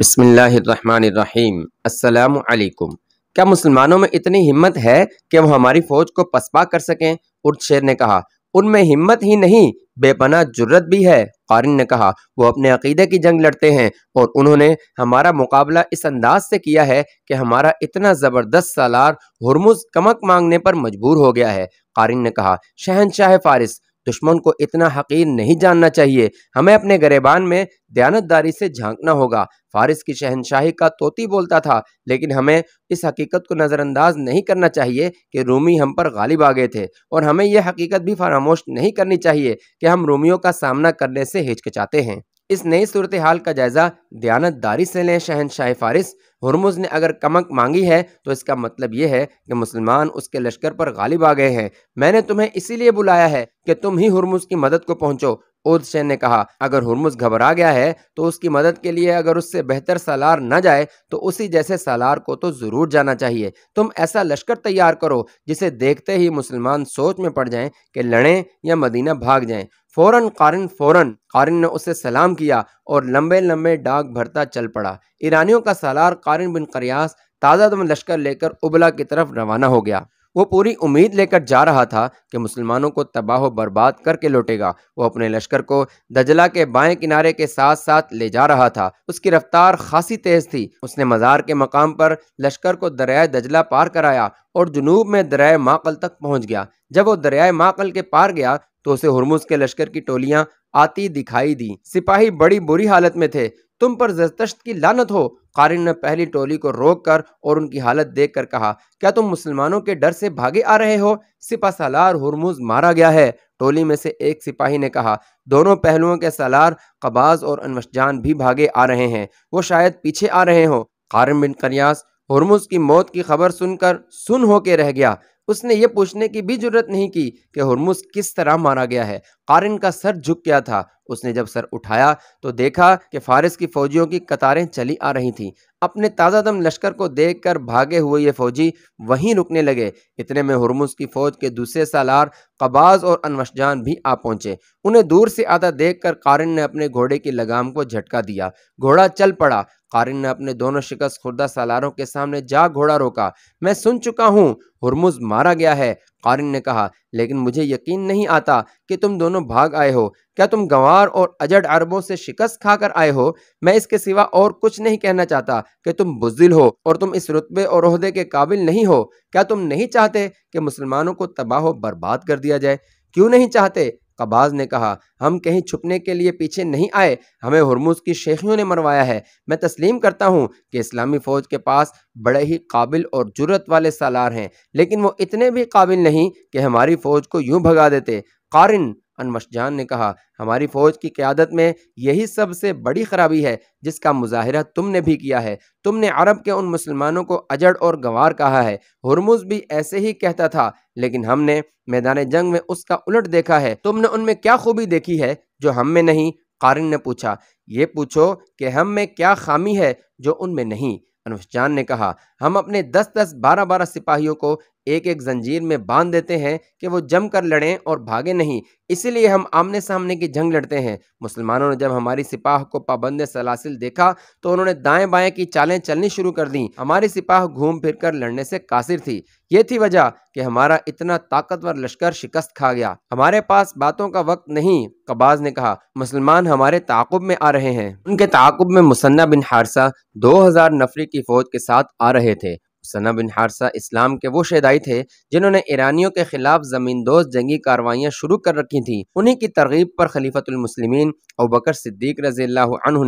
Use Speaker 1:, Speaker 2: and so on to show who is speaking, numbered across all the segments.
Speaker 1: बसमीम असलकुम क्या मुसलमानों में इतनी हिम्मत है कि वो हमारी फ़ौज को पसपा कर सकें उर्द शेर ने कहा उनमें हिम्मत ही नहीं बेपना जुर्रत भी है कारिन ने कहा वो अपने अकीदे की जंग लड़ते हैं और उन्होंने हमारा मुकाबला इस अंदाज से किया है कि हमारा इतना ज़बरदस्त सालार हरमुज कमक मांगने पर मजबूर हो गया है कारिन ने कहा शहनशाह फारिस दुश्मन को इतना हकीर नहीं जानना चाहिए हमें अपने गरेबान में दयानतदारी से झांकना होगा फारिस की शहनशाही का तोती बोलता था लेकिन हमें इस हकीकत को नज़रअंदाज नहीं करना चाहिए कि रूमी हम पर गालिब आ गए थे और हमें यह हकीकत भी फरामोश नहीं करनी चाहिए कि हम रूमियों का सामना करने से हिचकिचाते हैं इस नई सूरत हाल का जायज़ा दयानतदारी से लें शहनशाह फारिस हरमुज ने अगर कमक मांगी है तो इसका मतलब यह है कि मुसलमान उसके लश्कर पर गालिब आ गए हैं मैंने तुम्हें इसीलिए बुलाया है कि तुम ही हरमुज की मदद को पहुंचो ओदशैन ने कहा अगर हरमुज घबरा गया है तो उसकी मदद के लिए अगर उससे बेहतर सालार न जाए तो उसी जैसे सालार को तो ज़रूर जाना चाहिए तुम ऐसा लश्कर तैयार करो जिसे देखते ही मुसलमान सोच में पड़ जाएं कि लड़ें या मदीना भाग जाएं फ़ौरन कारिन फ़ौरन कारिन ने उसे सलाम किया और लंबे लंबे डाक भरता चल पड़ा ईरानियों का सालार कारिन बिन करियास ताज़ा दम लश्कर लेकर उबला की तरफ रवाना हो गया वो पूरी उम्मीद लेकर जा रहा था कि मुसलमानों को तबाह बर्बाद करके लौटेगा वो अपने लश्कर को दजला के बाएं किनारे के साथ साथ ले जा रहा था उसकी रफ्तार खासी तेज थी उसने मज़ार के मकाम पर लश्कर को दरियाए दजला पार कराया और जुनूब में दरियाए माकल तक पहुंच गया जब वो दरियाए माकल के पार गया तो उसे हरमुज के लश्कर की टोलियाँ आती दिखाई दी सिपाही बड़ी बुरी हालत में थे तुम पर जरदश्त की लानत हो कारिन ने पहली टोली को रोक कर और उनकी हालत देख कर कहा क्या तुम मुसलमानों के डर से भागे आ रहे हो सिपा सालार हरमुज मारा गया है टोली में से एक सिपाही ने कहा दोनों पहलुओं के सालार कबाज और अनवशजान भी भागे आ रहे हैं वो शायद पीछे आ रहे हो कारिन बिन कनियास हरमुज की मौत की खबर सुनकर सुन हो के रह गया उसने ये पूछने की भी जरूरत नहीं की कि हरमुज किस तरह मारा गया है कारिन का सर झुक गया था उसने जब सर उठाया तो देखा कि फारिस की फौजियों की कतारें चली आ रही थीं अपने ताज़ा दम लश्कर को देखकर भागे हुए ये फौजी वहीं रुकने लगे इतने में हरमुज की फ़ौज के दूसरे सालार कबाज और अनवशजान भी आ पहुंचे उन्हें दूर से आता देख कर कारिन ने अपने घोड़े की लगाम को झटका दिया घोड़ा चल पड़ा कारिन ने अपने दोनों शिकस्त खुर्दा सालारों के सामने जा घोड़ा रोका मैं सुन चुका हूँ हरमुज मारा गया है कारिन ने कहा लेकिन मुझे यकीन नहीं आता कि तुम दोनों भाग आए हो क्या तुम गंवार और अजड अरबों से शिकस्त खाकर आए हो मैं इसके सिवा और कुछ नहीं कहना चाहता कि तुम बुजिल हो और तुम इस रुतबे और अहदे के काबिल नहीं हो क्या तुम नहीं चाहते कि मुसलमानों को तबाह बर्बाद कर दिया जाए क्यों नहीं चाहते कबाज ने कहा हम कहीं छुपने के लिए पीछे नहीं आए हमें हरमुज़ की शेखियों ने मरवाया है मैं तस्लीम करता हूँ कि इस्लामी फ़ौज के पास बड़े ही काबिल और जुरत वाले सालार हैं लेकिन वो इतने भी काबिल नहीं कि हमारी फ़ौज को यूँ भगा देते कारिन अनमशजान ने कहा हमारी फ़ौज की क़्यादत में यही सबसे बड़ी ख़राबी है जिसका मुजाहरा तुमने भी किया है तुमने अरब के उन मुसलमानों को अजड़ और गंवार कहा है हरमुज भी ऐसे ही कहता था लेकिन हमने मैदान जंग में उसका उलट देखा है तुमने उनमें क्या खूबी देखी है जो हम में नहीं कारिन ने पूछा ये पूछो कि हम में क्या खामी है जो उनमें नहीं अनुष्ठान ने कहा हम अपने दस दस बारह बारह सिपाहियों को एक एक जंजीर में बांध देते हैं कि वो जम कर लड़ें और भागे नहीं इसीलिए हम आमने सामने की जंग लड़ते हैं मुसलमानों ने जब हमारी सिपाह को पाबंद सलासिल देखा तो उन्होंने दाएं बाएं की चालें चलनी शुरू कर दी हमारी सिपाह घूम फिर कर लड़ने से कासिर थी ये थी वजह कि हमारा इतना ताकतवर लश्कर शिकस्त खा गया हमारे पास बातों का वक्त नहीं कबाज ने कहा मुसलमान हमारे ताकुब में आ रहे हैं उनके ताकुब में मुसन्ना बिन हारसा दो हजार नफरी की फौज के साथ आ रहे रहे थे सना बिन हारसा इस्लाम के वो शेदाई थे जिन्होंने ईरानियों के खिलाफ जमीन दोस्त जंगी कार्रवाइयाँ शुरू कर रखी थीं उन्हीं की तरगीब पर खलीफतमसलिमिन अबकर सिद्दीक रजील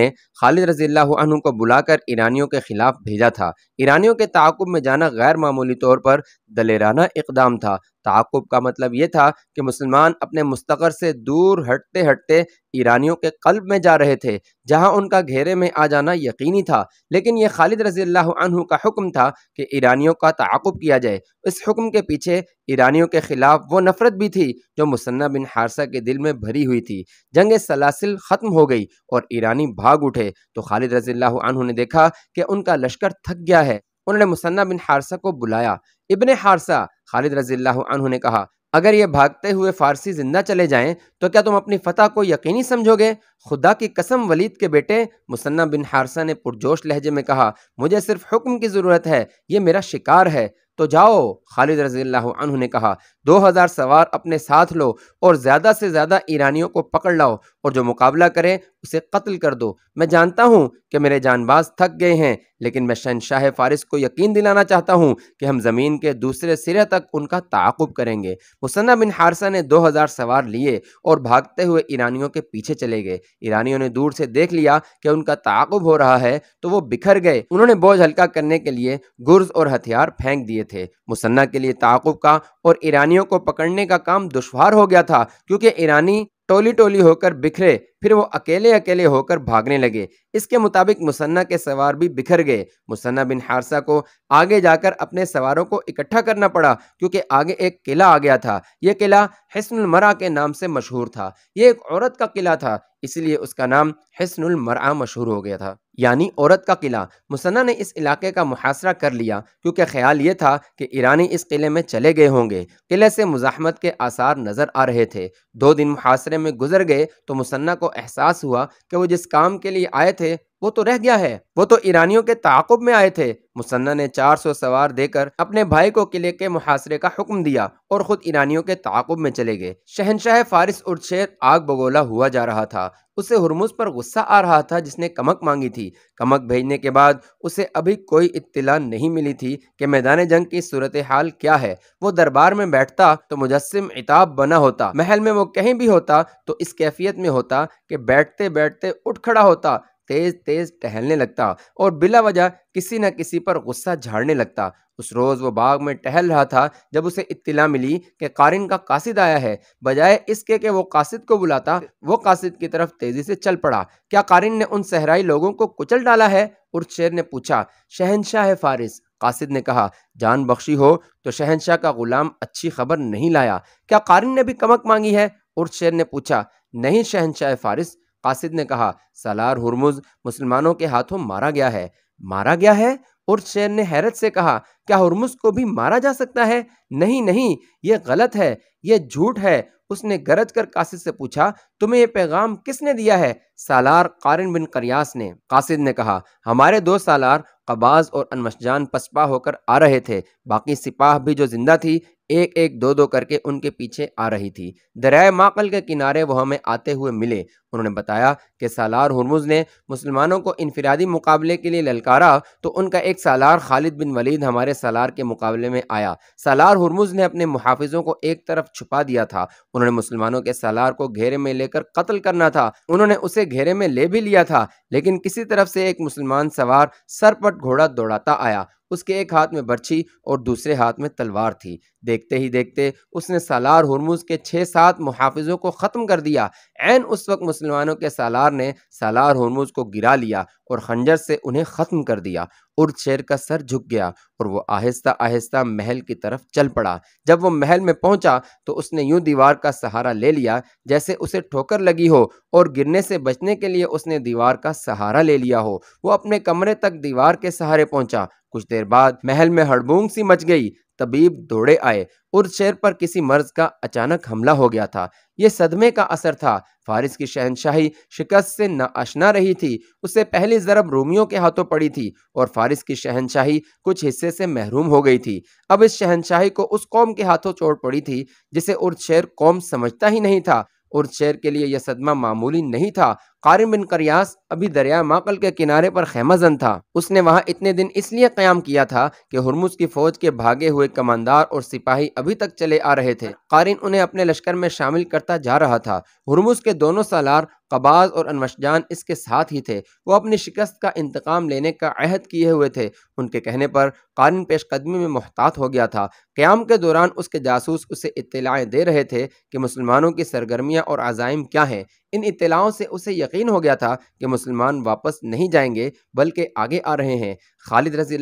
Speaker 1: ने खालिद रजील को बुलाकर ईरानियों के खिलाफ भेजा था ईरानियों के ताकुब में जाना गैर मामूली तौर पर दलेराना इकदाम था ताकुब का मतलब ये था कि मुसलमान अपने मुस्तकर से दूर हटते हटते ईरानियों के कल्ब में जा रहे थे जहां उनका घेरे में आ जाना यकीनी था लेकिन यह खालिद रजी अल्लाह का हुक्म था कि ईरानियों का ताकुब किया जाए इस हुक्म के पीछे ईरानियों के ख़िलाफ़ वो नफ़रत भी थी जो मुसन्ना बिन हारसा के दिल में भरी हुई थी जंग सलासिल ख़त्म हो गई और ईरानी भाग उठे तो खालिद रजी अल्लाह ने देखा कि उनका लश्कर थक गया है उन्होंने मुसन्ना बिन हारसा को बुलाया इबन हारसा खालिद रजील ने कहा अगर ये भागते हुए फारसी जिंदा चले जाएं तो क्या तुम अपनी फतह को यकीनी समझोगे खुदा की कसम वलीद के बेटे मुसन्ना बिन हारसा ने पुरजोश लहजे में कहा मुझे सिर्फ हुक्म की ज़रूरत है ये मेरा शिकार है तो जाओ खालिद रजील्ला ने कहा दो हज़ार सवार अपने साथ लो और ज़्यादा से ज़्यादा ईरानियों को पकड़ लाओ और जो मुकाबला करे उसे कत्ल कर दो मैं जानता हूँ कि मेरे जानबाज थक गए हैं लेकिन मैं शहनशाह फारिस को यकीन दिलाना चाहता हूँ कि हम ज़मीन के दूसरे सिरे तक उनका ताकुब करेंगे मुसन्ना बिन हारसा ने दो हज़ार सवार लिए और भागते हुए ईरानियों के पीछे चले गए ईरानियों ने दूर से देख लिया कि उनका ताकुब हो रहा है तो वो बिखर गए उन्होंने बोझ हल्का करने के लिए गुर्ज और हथियार फेंक दिए थे मुसन्ना के लिए ताकुब का और ईरानियों को पकड़ने का काम दुशवार हो गया था क्योंकि ईरानी टोली टोली होकर बिखरे फिर वो अकेले अकेले होकर भागने लगे इसके मुताबिक मुसन्ना के सवार भी बिखर गए मुसन्ना बिन हारसा को आगे जाकर अपने सवारों को इकट्ठा करना पड़ा क्योंकि आगे एक किला आ गया था यह किला हसनमरा के नाम से मशहूर था यह एक औरत का किला था इसलिए उसका नाम हसनमरा मशहूर हो गया था यानी औरत का किला मुसन्ना ने इस इलाके का मुहासरा कर लिया क्योंकि ख्याल ये था कि ईरानी इस किले में चले गए होंगे किले से मुजाहमत के आसार नज़र आ रहे थे दो दिन मुहासरे में गुजर गए तो मुसन्ना को एहसास हुआ कि वो जिस काम के लिए आए थे वो तो रह गया है वो तो ईरानियों के ताकुब में आए थे मुसन्ना ने 400 सवार देकर अपने भाई को किले के मुहासरे का हुक्म दिया और खुद ईरानियों के ताकुब में चले गए शहनशाह फारिस उर्शेर आग बगोला हुआ जा रहा था उसे हुरमुज पर गुस्सा आ रहा था जिसने कमक मांगी थी कमक भेजने के बाद उसे अभी कोई इत्तला नहीं मिली थी कि मैदान जंग की सूरत हाल क्या है वो दरबार में बैठता तो मुजस्म इताब बना होता महल में वो कहीं भी होता तो इस कैफियत में होता कि बैठते बैठते उठ खड़ा होता तेज तेज टहलने लगता और बिला वजह किसी न किसी पर गुस्सा झाड़ने लगता उस रोज़ वो बाग में टहल रहा था जब उसे इत्तला मिली कि कारिन का कासिद आया है बजाय इसके कि वो कासिद को बुलाता वो कासिद की तरफ तेज़ी से चल पड़ा क्या कारिन ने उन सहराई लोगों को कुचल डाला है और शेर ने पूछा शहनशाह फारिस कासिद ने कहा जान बख्शी हो तो शहनशाह का गुलाम अच्छी खबर नहीं लाया क्या कारिन ने भी कमक मांगी है और शेर ने पूछा नहीं शहनशाह फारिस कासिद ने कहा सलार हुरमुज मुसलमानों के हाथों मारा गया है मारा गया है और शेर ने हैरत से कहा क्या हुरमुज को भी मारा जा सकता है नहीं नहीं ये गलत है ये झूठ है उसने गरज कर कासिद से पूछा तुम्हें यह पैगाम किसने दिया है सालार कारिन बिन करियास ने कासिद ने कहा हमारे दो सालार कबाज और अनमशजान पसपा होकर आ रहे थे बाकी सिपाह भी जो जिंदा थी एक एक दो दो करके उनके पीछे आ रही थी दरिया माकल के किनारे वह हमें आते हुए मिले उन्होंने बताया कि सालार हरमुज ने मुसलमानों को इनफरादी मुकाबले के लिए ललकारा तो उनका एक सालार खालिद बिन वलीद हमारे सालार के मुकाबले में आया सालार हरमुज ने अपने मुहाफिजों को एक तरफ छुपा दिया था उन्होंने मुसलमानों के सालार को घेरे में लेकर कत्ल करना था उन्होंने उसे घेरे में ले भी लिया था लेकिन किसी तरफ से एक मुसलमान सवार सरपट घोड़ा दौड़ाता आया उसके एक हाथ में बर्छी और दूसरे हाथ में तलवार थी देखते ही देखते उसने सालार हरमुज के छः सात मुहाफिजों को ख़त्म कर दिया एन उस वक्त मुसलमानों के सालार ने सालार हरमुज को गिरा लिया और खंजर से उन्हें ख़त्म कर दिया उर्द शेर का सर झुक गया और वो आहिस्ता आहिस्ता महल की तरफ चल पड़ा जब वो महल में पहुंचा तो उसने यूं दीवार का सहारा ले लिया जैसे उसे ठोकर लगी हो और गिरने से बचने के लिए उसने दीवार का सहारा ले लिया हो वो अपने कमरे तक दीवार के सहारे पहुंचा कुछ देर बाद महल में हड़बूंग सी मच गई तबीब दौड़े आए और शहर पर किसी मर्ज का अचानक हमला हो गया था यह सदमे का असर था फारिस की शहनशाही शिकस्त से नाआशना रही थी उसे पहली ज़रब रोमियों के हाथों पड़ी थी और फारिस की शहनशाही कुछ हिस्से से महरूम हो गई थी अब इस शहनशाही को उस कौम के हाथों चोट पड़ी थी जिसे उर्द शहर कौम समझता ही नहीं था उर्द शहर के लिए यह सदमा मामूली नहीं था कारिम बिन करियास अभी दरिया माकल के किनारे पर खेमजन था उसने वहाँ इतने दिन इसलिए क्याम किया था कि हुरमुज की फौज के भागे हुए कमानदार और सिपाही अभी तक चले आ रहे थे कारिन उन्हें अपने लश्कर में शामिल करता जा रहा था हुरमुज के दोनों सालार कबाज और अनवशजान इसके साथ ही थे वो अपनी शिकस्त का इंतकाम लेने का अहद किए हुए थे उनके कहने पर कारिन पेशकदमी में मोहतात हो गया था क़्याम के दौरान उसके जासूस उसे इतलाएँ दे रहे थे कि मुसलमानों की सरगर्मियाँ और आज़ाइम क्या हैं इन इतलाओं से उसे यकीन हो गया था कि मुसलमान वापस नहीं जाएंगे बल्कि आगे आ रहे हैं खालिद रजी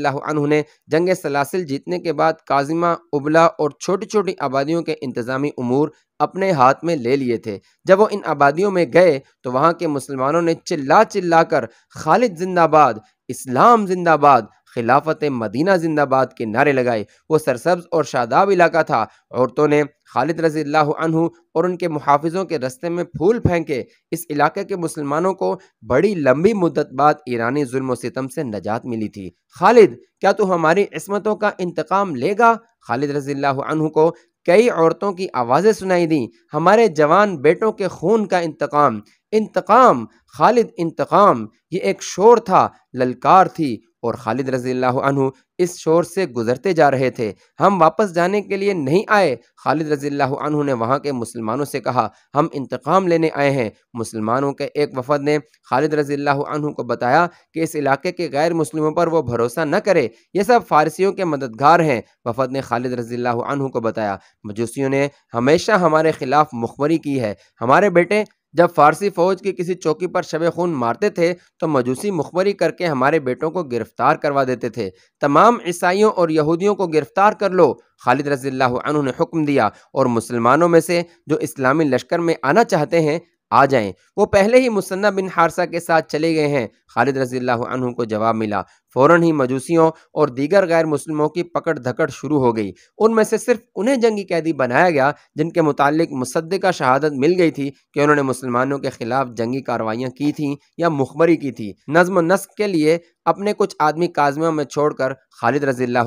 Speaker 1: ने जंग सलासिल जीतने के बाद काजिमा उबला और छोटी छोटी आबादियों के इंतज़ामी अमूर अपने हाथ में ले लिए थे जब वो इन आबादियों में गए तो वहाँ के मुसलमानों ने चिल्ला चिल्ला कर खालिद जिंदाबाद इस्लाम जिंदाबाद खिलाफत मदीना जिंदाबाद के नारे लगाए वो सरसब्ज और शादाब इलाका था औरतों ने खालिद रजी अल्लाह और उनके मुहाफ़ों के रस्ते में फूल फेंके इस इलाके के मुसलमानों को बड़ी लंबी मुद्दत बाद ईरानी जुल्म सितम से नजात मिली थी खालिद क्या तू हमारी इसमतों का इंतकाम लेगा खालिद रजी अल्लाह को कई औरतों की आवाज़ें सुनाई दी हमारे जवान बेटों के खून का इंतकाम इंतकाम खालिद इंतकाम ये एक शोर था ललकार थी और खालिद रजी अनहु इस शोर से गुजरते जा रहे थे हम वापस जाने के लिए नहीं आए खालिद रजी अनहु ने वहाँ के मुसलमानों से कहा हम इंतकाम लेने आए हैं मुसलमानों के एक वफद ने खालिद रजी अनहु को बताया कि इस इलाके के गैर मुस्लिमों पर वो भरोसा न करे ये सब फारसियों के मददगार हैं वफद ने खालिद रजी अनहु को बताया मजूसियों ने हमेशा हमारे खिलाफ मुखबरी की है हमारे बेटे जब फारसी फौज की किसी चौकी पर शब खून मारते थे तो मजूसी मुखबरी करके हमारे बेटों को गिरफ्तार करवा देते थे तमाम ईसाइयों और यहूदियों को गिरफ्तार कर लो खालिद रजील्ला ने हुक्म दिया और मुसलमानों में से जो इस्लामी लश्कर में आना चाहते हैं आ जाएं वो पहले ही मुसन्ना बिन हारसा के साथ चले गए हैं खालिद रजील्ला को जवाब मिला फौरन ही मजूसियों और दीगर गैर मुस्लिमों की पकड़ धकड़ शुरू हो गई उनमें से सिर्फ उन्हें जंगी कैदी बनाया गया जिनके मुतालिक मुसद का शहादत मिल गई थी कि उन्होंने मुसलमानों के खिलाफ जंगी कार्रवाइयाँ की थीं या मुखबरी की थी नज्म नस्क के लिए अपने कुछ आदमी काजमियों में छोड़कर खालिद रजील्ला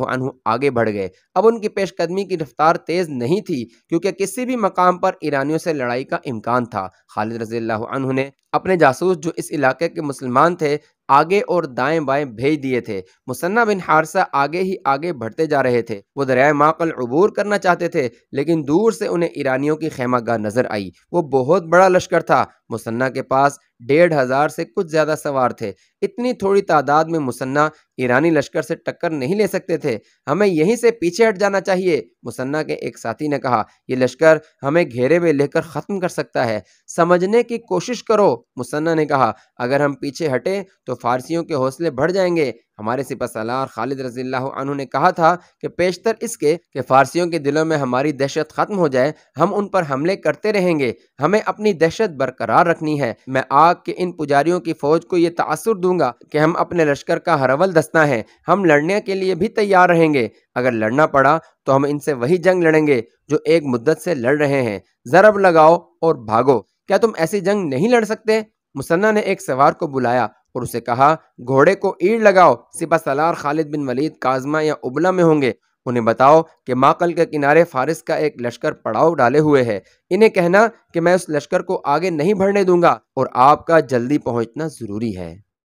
Speaker 1: आगे बढ़ गए अब उनकी पेशकदमी की रफ्तार तेज़ नहीं थी क्योंकि किसी भी मकाम पर ईरानियों से लड़ाई का इम्कान था खालिद रजील्ला ने अपने जासूस जो इस इलाके के मुसलमान थे आगे और दाएं बाएं भेज दिए थे मुसन्ना बिन हारसा आगे ही आगे बढ़ते जा रहे थे वो दरिया माकल अबूर करना चाहते थे लेकिन दूर से उन्हें ईरानियों की खेमागाह नजर आई वो बहुत बड़ा लश्कर था मुसन्ना के पास डेढ़ हज़ार से कुछ ज़्यादा सवार थे इतनी थोड़ी तादाद में मुसन्ना ईरानी लश्कर से टक्कर नहीं ले सकते थे हमें यहीं से पीछे हट जाना चाहिए मुसन्ना के एक साथी ने कहा ये लश्कर हमें घेरे में लेकर ख़त्म कर सकता है समझने की कोशिश करो मुसन्ना ने कहा अगर हम पीछे हटें तो फारसियों के हौसले बढ़ जाएंगे हमारे सिपा सलार खालिद रजील ने कहा था कि पेशतर इसके कि फ़ारसियों के दिलों में हमारी दहशत ख़त्म हो जाए हम उन पर हमले करते रहेंगे हमें अपनी दहशत बरकरार रखनी है मैं आग के इन पुजारियों की फ़ौज को ये तासर दूंगा कि हम अपने लश्कर का हरवल दस्ता है हम लड़ने के लिए भी तैयार रहेंगे अगर लड़ना पड़ा तो हम इनसे वही जंग लड़ेंगे जो एक मुद्दत से लड़ रहे हैं ज़रब लगाओ और भागो क्या तुम ऐसी जंग नहीं लड़ सकते मुसन्ना ने एक सवार को बुलाया और उसे कहा घोड़े को ईड़ लगाओ सिपा सलार खालिद बिन वलीद काजमा या उबला में होंगे उन्हें बताओ कि माकल के किनारे फारिस का एक लश्कर पड़ाव डाले हुए है इन्हें कहना कि मैं उस लश्कर को आगे नहीं बढ़ने दूंगा और आपका जल्दी पहुंचना ज़रूरी है